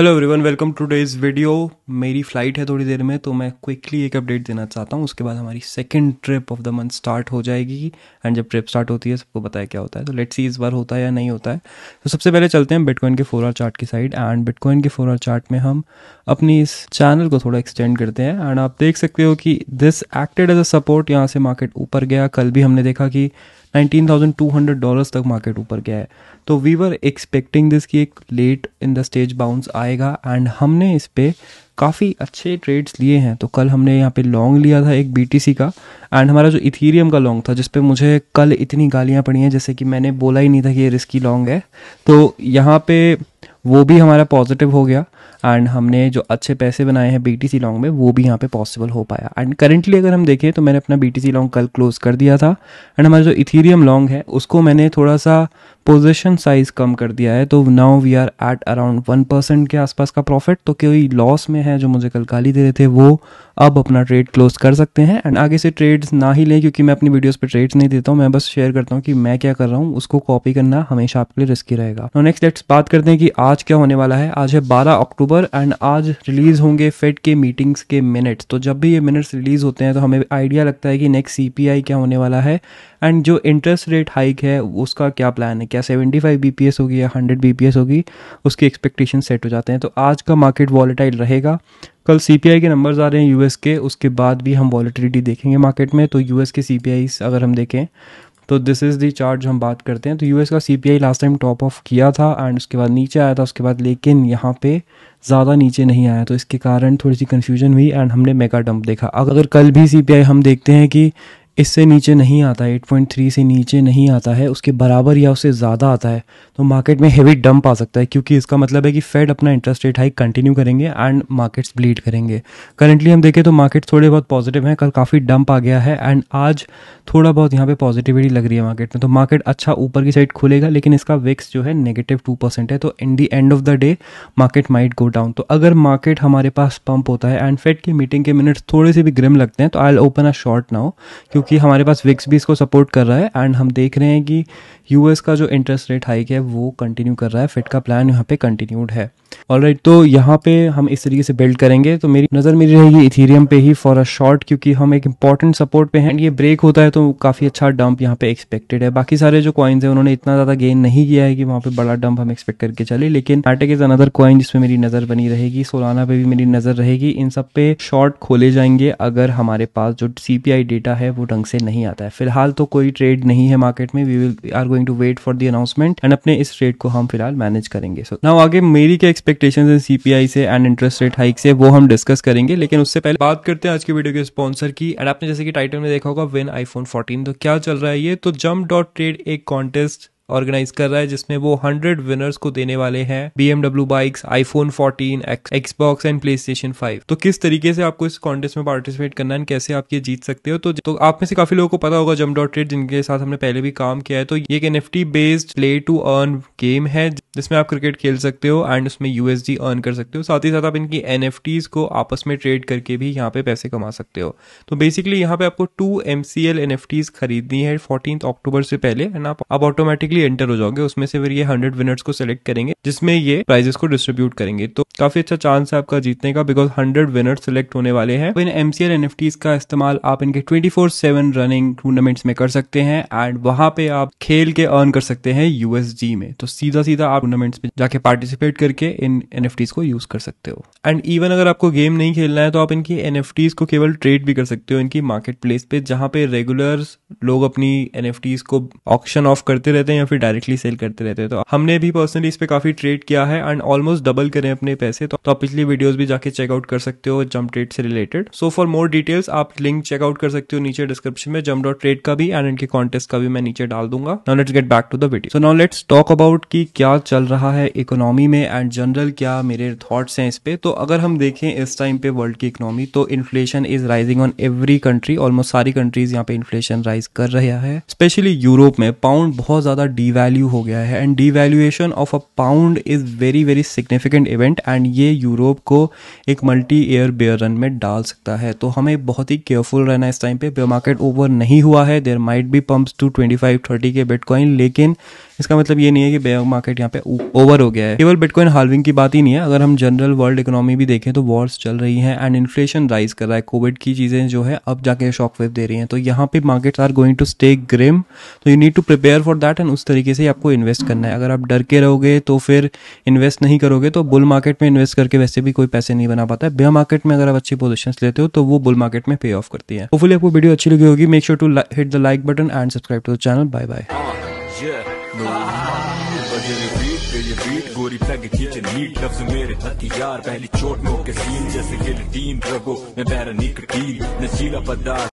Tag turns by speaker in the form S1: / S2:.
S1: hello everyone welcome to days video मेरी flight है थोड़ी देर में तो मैं क्विकली एक अपडेट देना चाहता हूँ उसके बाद हमारी second trip of the month start हो जाएगी एंड जब ट्रिप स्टार्ट होती है सबको बताया क्या होता है तो लेट्स सी इस बार होता है या नहीं होता है तो सबसे पहले चलते हैं बिटकॉइन के फोर आर चार्ट की साइड एंड बिटकॉइन के फोर आर चार्ट में हम अपनी इस चैनल को थोड़ा एक्सटेंड करते हैं एंड आप देख सकते हो कि this acted as a support यहाँ से मार्केट ऊपर गया कल भी हमने देखा कि nineteen thousand two hundred dollars तक मार्केट ऊपर गया है तो वी वर एक्सपेक्टिंग दिस कि एक late in the stage bounce आएगा एंड हमने इस पर काफ़ी अच्छे ट्रेड्स लिए हैं तो कल हमने यहाँ पे लॉन्ग लिया था एक बीटीसी का एंड हमारा जो इथीरियम का लॉन्ग था जिसपे मुझे कल इतनी गालियाँ पड़ी हैं जैसे कि मैंने बोला ही नहीं था कि ये रिस्की लॉन्ग है तो यहाँ पे वो भी हमारा पॉजिटिव हो गया एंड हमने जो अच्छे पैसे बनाए हैं बी टी सी लॉन्ग में वो भी यहाँ पे पॉसिबल हो पाया एंड करेंटली अगर हम देखें तो मैंने अपना बी टी सी लॉन्ग कल क्लोज कर दिया था एंड हमारा जो इथीरियम लॉन्ग है उसको मैंने थोड़ा सा पोजिशन साइज कम कर दिया है तो now we are at around one percent के आसपास का प्रॉफिट तो कोई लॉस में है जो मुझे कल गाली दे रहे थे वो अब अपना ट्रेड क्लोज कर सकते हैं एंड आगे से ट्रेड्स ना ही लें क्योंकि मैं अपनी वीडियोस पे ट्रेड्स नहीं देता हूँ मैं बस शेयर करता हूँ कि मैं क्या कर रहा हूँ उसको कॉपी करना हमेशा आपके लिए रिस्की रहेगा तो नेक्स्ट लेट्स बात करते हैं कि आज क्या होने वाला है आज है बारह अक्टूबर एंड आज रिलीज होंगे फेड के मीटिंग्स के मिनट्स तो जब भी ये मिनट्स रिलीज होते हैं तो हमें आइडिया लगता है कि नेक्स्ट सी क्या होने वाला है एंड जो इंटरेस्ट रेट हाइक है उसका क्या प्लान है क्या क्या सेवेंटी फाइव बी होगी या हंड्रेड बी होगी उसकी एक्सपेक्टेशन सेट हो जाते हैं तो आज का मार्केट वॉलेटाइल रहेगा कल सी के नंबर्स आ रहे हैं यूएस के उसके बाद भी हम वॉलेटिलिटी देखेंगे मार्केट में तो यूएस के सी पी आई अगर हम देखें तो दिस इज़ दी चार्ज हम बात करते हैं तो यूएस का CPI last time top off किया था एंड उसके बाद नीचे आया था उसके बाद लेकिन यहाँ पे ज़्यादा नीचे नहीं आया तो इसके कारण थोड़ी सी कन्फ्यूजन हुई एंड हमने मेगा डंप देखा अगर कल भी सीपीआई हम देखते हैं कि इससे नीचे नहीं आता है 8.3 से नीचे नहीं आता है उसके बराबर या उससे ज़्यादा आता है तो मार्केट में हेवी डंप आ सकता है क्योंकि इसका मतलब है कि फेड अपना इंटरेस्ट रेट हाइक कंटिन्यू करेंगे एंड मार्केट्स ब्लीड करेंगे करंटली हम देखें तो मार्केट थोड़े बहुत पॉजिटिव हैं कल काफ़ी डंप आ गया है एंड आज थोड़ा बहुत यहाँ पर पॉजिटिविटी लग रही है मार्केट में तो मार्केट अच्छा ऊपर की साइड खुलेगा लेकिन इसका विक्स जो है नेगेटिव टू परसेंट है तो in the end of the day market might go down तो अगर मार्केट हमारे पास पंप होता है एंड फेड की मीटिंग के मिनट्स थोड़े से भी ग्रिम लगते हैं तो I'll open a short now क्योंकि बाकी हमारे पास विक्स भी इसको सपोर्ट कर रहा है एंड हम देख रहे हैं कि यूएस का जो इंटरेस्ट रेट हाइक है वो कंटिन्यू कर रहा है फिट का प्लान यहाँ पे कंटिन्यूड है ऑल right, तो यहाँ पे हम इस तरीके से बिल्ड करेंगे तो मेरी नज़र मेरी रहेगी इथीरियम पे ही फॉर अ शॉर्ट क्योंकि हम एक इंपॉर्टेंट सपोर्ट पे हैं ये ब्रेक होता है तो काफ़ी अच्छा डंप यहाँ पे एक्सपेक्टेड है बाकी सारे जो कॉइन्स हैं उन्होंने इतना ज़्यादा गेन नहीं किया है कि वहाँ पे बड़ा डंप हम एक्सपेक्ट करके चले लेकिन आटेक इज़ अनदर कॉइन जिसमें मेरी नज़र बनी रहेगी सोलाना पे भी मेरी नज़र रहेगी इन सब पे शॉर्ट खोले जाएंगे अगर हमारे पास जो सीपीआई डेटा है वो ढंग से नहीं आता है फिलहाल तो कोई ट्रेड नहीं है मार्केट में we will are going to wait for the announcement and अपने इस ट्रेड को हम फिलहाल मैनेज करेंगे सो so, नाउ आगे मेरी क्या एक्सपेक्ट एक्सपेक्टेशन है सीपीआई से एंड इंटरेस्ट रेट हाइक से वो हम डिस्कस करेंगे लेकिन उससे पहले बात करते हैं आज की वीडियो के स्पॉन्सर की एंड आपने जैसे कि टाइटल में देखा होगा विन आईफोन 14 तो क्या चल रहा है ये तो जम्प डॉट ट्रेड एक कॉन्टेस्ट ऑर्गेनाइज कर रहा है जिसमें वो हंड्रेड विनर्स को देने वाले हैं BMW bikes iPhone fourteen Xbox and PlayStation five तो किस तरीके से आपको इस कॉन्टेस्ट में पार्टिसिपेट करना है कैसे आप ये जीत सकते हो तो, तो आप में से काफी लोगों को पता होगा जम डॉट ट्रेड जिनके साथ हमने पहले भी काम किया है तो ये एक N based play to earn game है जिसमें आप क्रिकेट खेल सकते हो एंड उसमें यूएसडी अर्न कर सकते हो साथ ही साथ आप इनकी एन को आपस में ट्रेड करके भी यहाँ पे पैसे कमा सकते हो तो बेसिकली यहाँ पे आपको two M C L N F Ts खरीदनी है फोर्टीन अक्टूबर से पहले एंड आप ऑटोमेटिकली इजीली एंटर हो जाओगे उसमें से फिर ये हंड्रेड विनर्स को सिलेक्ट करेंगे जिसमें ये प्राइजेस को डिस्ट्रीब्यूट करेंगे तो काफी अच्छा चांस है आपका जीतने का बिकॉज हंड्रेड विनर्स सिलेक्ट होने वाले हैं तो इन एमसीएल एन का इस्तेमाल आप इनके twenty four seven running tournaments में कर सकते हैं एंड वहां पे आप खेल के अर्न कर सकते हैं यूएसजी में तो सीधा सीधा आप टूर्नामेंट्स में जाके पार्टिसिपेट करके इन एन को यूज कर सकते हो एंड इवन अगर आपको गेम नहीं खेलना है तो आप इनकी एन को केवल ट्रेड भी कर सकते हो इनकी मार्केट प्लेस पे जहां पे रेगुलर लोग अपनी एन को ऑप्शन ऑफ करते रहते हैं या फिर डायरेक्टली सेल करते रहते हैं तो हमने भी पर्सनली इस पर काफ़ी ट्रेड किया है एंड ऑलमोस्ट डबल करें अपने पैसे तो, तो आप पिछली वीडियोज भी जाके चेकआउट कर सकते हो जम ट्रेड से related so for more details आप लिंक चेकआउट कर सकते हो नीचे डिस्क्रिप्शन में जम डॉट ट्रेड का भी एंड इनके कॉन्टेस्ट का भी मैं नीचे डाल दूंगा now let's get back to the video so now let's talk about की क्या चल रहा है इकोनॉमी में एंड जनरल क्या मेरे थॉट्स हैं इस पे तो अगर हम देखें इस टाइम पे वर्ल्ड की इकोनॉमी तो inflation is rising on every country almost सारी कंट्रीज यहाँ पे इन्फ्लेशन राइज कर रहा है स्पेशली यूरोप में पाउंड बहुत ज्यादा डीवैल्यू हो गया है and devaluation of a pound is very very significant event and ये यूरोप को एक मल्टी ईयर बेयर रन में डाल सकता है तो हमें बहुत ही केयरफुल रहना है इस टाइम पे बेयर मार्केट ओवर नहीं हुआ है there might be pump to twenty five thirty के बिटकॉइन लेकिन इसका मतलब ये नहीं है कि बेयर मार्केट यहाँ पे ओवर हो गया है केवल बिटकॉइन हार्विंग की बात ही नहीं है अगर हम जनरल वर्ल्ड इकोनॉमी भी देखें तो वॉर्स चल रही है एंड इन्फ्लेशन राइज कर रहा है कोविड की चीज़ें जो है अब जाके शॉक वेव दे रही है तो यहाँ पे market are going to stay grim तो you need to prepare for that and उस तरीके से ही आपको इन्वेस्ट करना है अगर आप डर के रहोगे तो फिर इन्वेस्ट नहीं करोगे तो बुल मार्केट में इन्वेस्ट करके वैसे भी कोई पैसे नहीं बना पाता है बेयर मार्केट में अगर आप अच्छी पोजिशन लेते हो तो वो बुल मार्केट में पे ऑफ करती है होपफुली आपको वीडियो अच्छी लगी होगी make sure to hit the like button and subscribe to the channel bye bye गोरी पैग खींचे नीट लफ्ज मेरे हथियार पहली चोट नो के सीन जैसे गिल टीम रगो मैं बैरा टीम नशीला पदार्थ